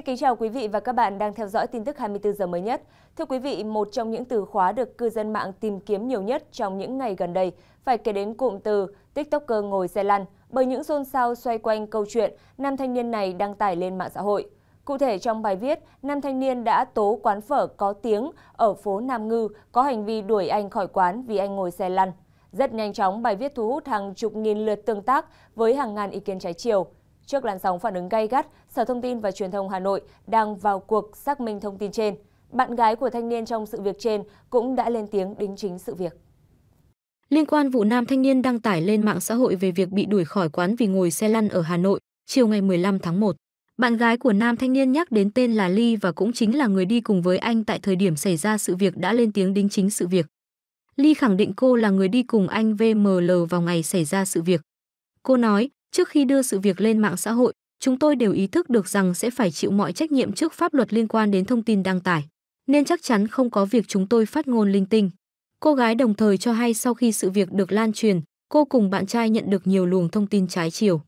Xin kính chào quý vị và các bạn đang theo dõi tin tức 24 giờ mới nhất. Thưa quý vị, một trong những từ khóa được cư dân mạng tìm kiếm nhiều nhất trong những ngày gần đây phải kể đến cụm từ TikToker ngồi xe lăn bởi những xôn xao xoay quanh câu chuyện nam thanh niên này đăng tải lên mạng xã hội. Cụ thể trong bài viết, nam thanh niên đã tố quán phở có tiếng ở phố Nam Ngư có hành vi đuổi anh khỏi quán vì anh ngồi xe lăn. Rất nhanh chóng, bài viết thu hút hàng chục nghìn lượt tương tác với hàng ngàn ý kiến trái chiều. Trước làn sóng phản ứng gay gắt, Sở Thông tin và Truyền thông Hà Nội đang vào cuộc xác minh thông tin trên. Bạn gái của thanh niên trong sự việc trên cũng đã lên tiếng đính chính sự việc. Liên quan vụ nam thanh niên đăng tải lên mạng xã hội về việc bị đuổi khỏi quán vì ngồi xe lăn ở Hà Nội, chiều ngày 15 tháng 1. Bạn gái của nam thanh niên nhắc đến tên là Ly và cũng chính là người đi cùng với anh tại thời điểm xảy ra sự việc đã lên tiếng đính chính sự việc. Ly khẳng định cô là người đi cùng anh VML vào ngày xảy ra sự việc. Cô nói, Trước khi đưa sự việc lên mạng xã hội, chúng tôi đều ý thức được rằng sẽ phải chịu mọi trách nhiệm trước pháp luật liên quan đến thông tin đăng tải, nên chắc chắn không có việc chúng tôi phát ngôn linh tinh. Cô gái đồng thời cho hay sau khi sự việc được lan truyền, cô cùng bạn trai nhận được nhiều luồng thông tin trái chiều.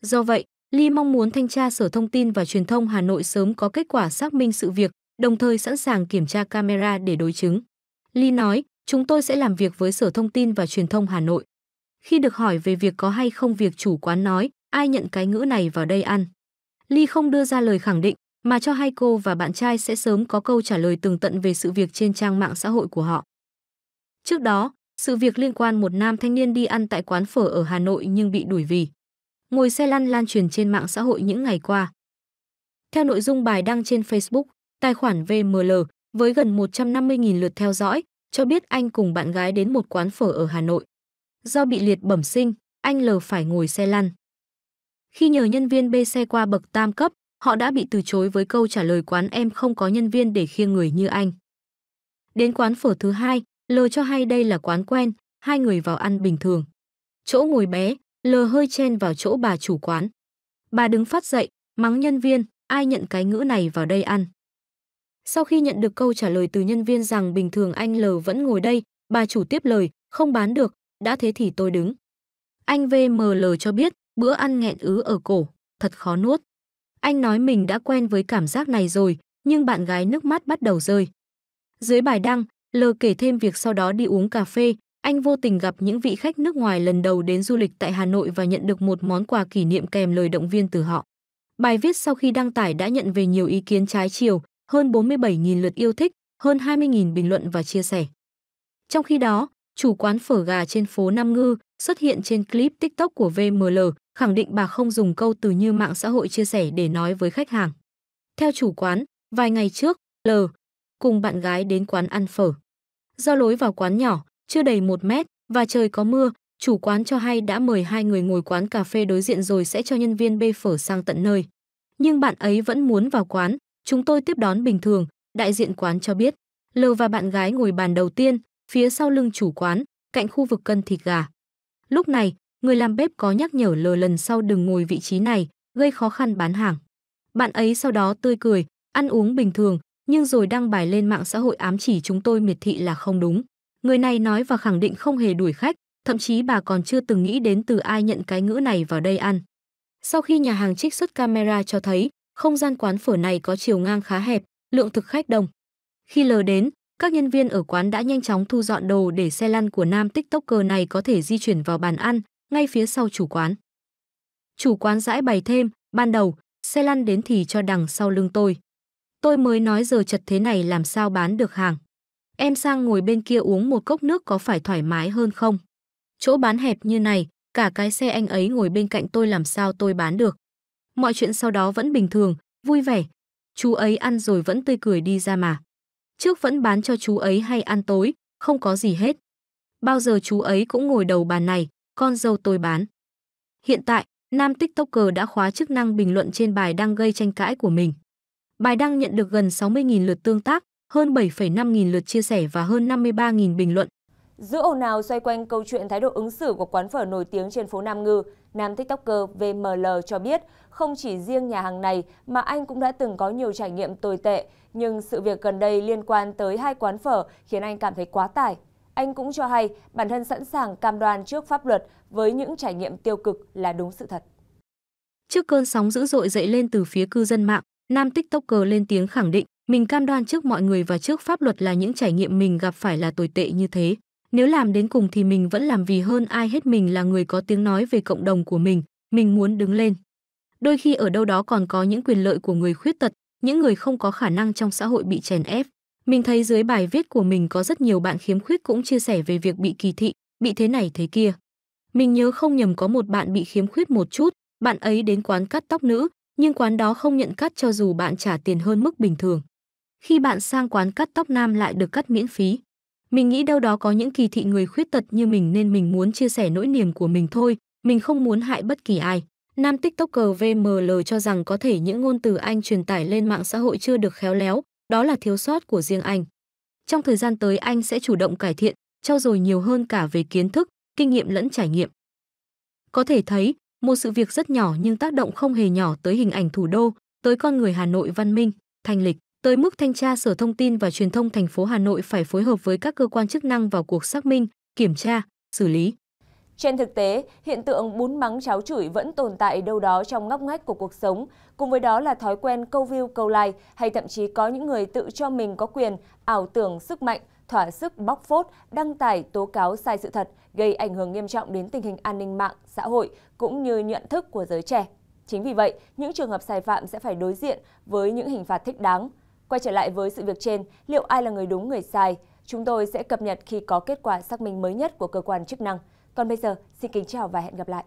Do vậy, Ly mong muốn thanh tra Sở Thông tin và Truyền thông Hà Nội sớm có kết quả xác minh sự việc, đồng thời sẵn sàng kiểm tra camera để đối chứng. Ly nói, chúng tôi sẽ làm việc với Sở Thông tin và Truyền thông Hà Nội. Khi được hỏi về việc có hay không việc chủ quán nói, ai nhận cái ngữ này vào đây ăn. Ly không đưa ra lời khẳng định, mà cho hai cô và bạn trai sẽ sớm có câu trả lời tường tận về sự việc trên trang mạng xã hội của họ. Trước đó, sự việc liên quan một nam thanh niên đi ăn tại quán phở ở Hà Nội nhưng bị đuổi vì ngồi xe lăn lan truyền trên mạng xã hội những ngày qua. Theo nội dung bài đăng trên Facebook, tài khoản VML với gần 150.000 lượt theo dõi, cho biết anh cùng bạn gái đến một quán phở ở Hà Nội. Do bị liệt bẩm sinh, anh L phải ngồi xe lăn. Khi nhờ nhân viên bê xe qua bậc tam cấp, họ đã bị từ chối với câu trả lời quán em không có nhân viên để khiêng người như anh. Đến quán phở thứ hai, L cho hay đây là quán quen, hai người vào ăn bình thường. Chỗ ngồi bé, L hơi chen vào chỗ bà chủ quán. Bà đứng phát dậy, mắng nhân viên, ai nhận cái ngữ này vào đây ăn. Sau khi nhận được câu trả lời từ nhân viên rằng bình thường anh L vẫn ngồi đây, bà chủ tiếp lời, không bán được, đã thế thì tôi đứng. Anh VML cho biết, bữa ăn nghẹn ứ ở cổ, thật khó nuốt. Anh nói mình đã quen với cảm giác này rồi, nhưng bạn gái nước mắt bắt đầu rơi. Dưới bài đăng, L kể thêm việc sau đó đi uống cà phê, anh vô tình gặp những vị khách nước ngoài lần đầu đến du lịch tại Hà Nội và nhận được một món quà kỷ niệm kèm lời động viên từ họ. Bài viết sau khi đăng tải đã nhận về nhiều ý kiến trái chiều, hơn 47.000 lượt yêu thích, hơn 20.000 bình luận và chia sẻ. Trong khi đó, chủ quán phở gà trên phố Nam Ngư, xuất hiện trên clip TikTok của VML, khẳng định bà không dùng câu từ như mạng xã hội chia sẻ để nói với khách hàng. Theo chủ quán, vài ngày trước, L cùng bạn gái đến quán ăn phở. Do lối vào quán nhỏ, chưa đầy một mét và trời có mưa, chủ quán cho hay đã mời hai người ngồi quán cà phê đối diện rồi sẽ cho nhân viên bê phở sang tận nơi. Nhưng bạn ấy vẫn muốn vào quán, chúng tôi tiếp đón bình thường, đại diện quán cho biết. L và bạn gái ngồi bàn đầu tiên, phía sau lưng chủ quán, cạnh khu vực cân thịt gà. Lúc này, người làm bếp có nhắc nhở lờ lần sau đừng ngồi vị trí này, gây khó khăn bán hàng. Bạn ấy sau đó tươi cười, ăn uống bình thường, nhưng rồi đăng bài lên mạng xã hội ám chỉ chúng tôi miệt thị là không đúng. Người này nói và khẳng định không hề đuổi khách, thậm chí bà còn chưa từng nghĩ đến từ ai nhận cái ngữ này vào đây ăn. Sau khi nhà hàng trích xuất camera cho thấy, không gian quán phở này có chiều ngang khá hẹp, lượng thực khách đông. Khi lờ đến, các nhân viên ở quán đã nhanh chóng thu dọn đồ để xe lăn của nam TikToker này có thể di chuyển vào bàn ăn, ngay phía sau chủ quán. Chủ quán giải bày thêm, ban đầu, xe lăn đến thì cho đằng sau lưng tôi. Tôi mới nói giờ chật thế này làm sao bán được hàng. Em sang ngồi bên kia uống một cốc nước có phải thoải mái hơn không? Chỗ bán hẹp như này, cả cái xe anh ấy ngồi bên cạnh tôi làm sao tôi bán được. Mọi chuyện sau đó vẫn bình thường, vui vẻ. Chú ấy ăn rồi vẫn tươi cười đi ra mà trước vẫn bán cho chú ấy hay ăn tối, không có gì hết. Bao giờ chú ấy cũng ngồi đầu bàn này, con dâu tôi bán. Hiện tại, nam TikToker đã khóa chức năng bình luận trên bài đăng gây tranh cãi của mình. Bài đăng nhận được gần 60.000 lượt tương tác, hơn 7,5 nghìn lượt chia sẻ và hơn 53.000 bình luận. Giữa ồn ào xoay quanh câu chuyện thái độ ứng xử của quán phở nổi tiếng trên phố Nam Ngư, nam tiktoker VML cho biết không chỉ riêng nhà hàng này mà anh cũng đã từng có nhiều trải nghiệm tồi tệ nhưng sự việc gần đây liên quan tới hai quán phở khiến anh cảm thấy quá tải. Anh cũng cho hay bản thân sẵn sàng cam đoan trước pháp luật với những trải nghiệm tiêu cực là đúng sự thật. Trước cơn sóng dữ dội dậy lên từ phía cư dân mạng, nam TikToker lên tiếng khẳng định mình cam đoan trước mọi người và trước pháp luật là những trải nghiệm mình gặp phải là tồi tệ như thế. Nếu làm đến cùng thì mình vẫn làm vì hơn ai hết mình là người có tiếng nói về cộng đồng của mình, mình muốn đứng lên. Đôi khi ở đâu đó còn có những quyền lợi của người khuyết tật, những người không có khả năng trong xã hội bị chèn ép. Mình thấy dưới bài viết của mình có rất nhiều bạn khiếm khuyết cũng chia sẻ về việc bị kỳ thị, bị thế này thế kia. Mình nhớ không nhầm có một bạn bị khiếm khuyết một chút, bạn ấy đến quán cắt tóc nữ, nhưng quán đó không nhận cắt cho dù bạn trả tiền hơn mức bình thường. Khi bạn sang quán cắt tóc nam lại được cắt miễn phí. Mình nghĩ đâu đó có những kỳ thị người khuyết tật như mình nên mình muốn chia sẻ nỗi niềm của mình thôi, mình không muốn hại bất kỳ ai. Nam TikToker VML cho rằng có thể những ngôn từ anh truyền tải lên mạng xã hội chưa được khéo léo, đó là thiếu sót của riêng anh. Trong thời gian tới anh sẽ chủ động cải thiện, trau dồi nhiều hơn cả về kiến thức, kinh nghiệm lẫn trải nghiệm. Có thể thấy, một sự việc rất nhỏ nhưng tác động không hề nhỏ tới hình ảnh thủ đô, tới con người Hà Nội văn minh, thanh lịch, tới mức thanh tra Sở Thông tin và Truyền thông thành phố Hà Nội phải phối hợp với các cơ quan chức năng vào cuộc xác minh, kiểm tra, xử lý. Trên thực tế, hiện tượng bún mắng cháo chửi vẫn tồn tại đâu đó trong ngóc ngách của cuộc sống, cùng với đó là thói quen câu view câu like hay thậm chí có những người tự cho mình có quyền ảo tưởng sức mạnh, thỏa sức bóc phốt, đăng tải tố cáo sai sự thật, gây ảnh hưởng nghiêm trọng đến tình hình an ninh mạng, xã hội cũng như nhận thức của giới trẻ. Chính vì vậy, những trường hợp sai phạm sẽ phải đối diện với những hình phạt thích đáng. Quay trở lại với sự việc trên, liệu ai là người đúng người sai? Chúng tôi sẽ cập nhật khi có kết quả xác minh mới nhất của cơ quan chức năng. Còn bây giờ, xin kính chào và hẹn gặp lại!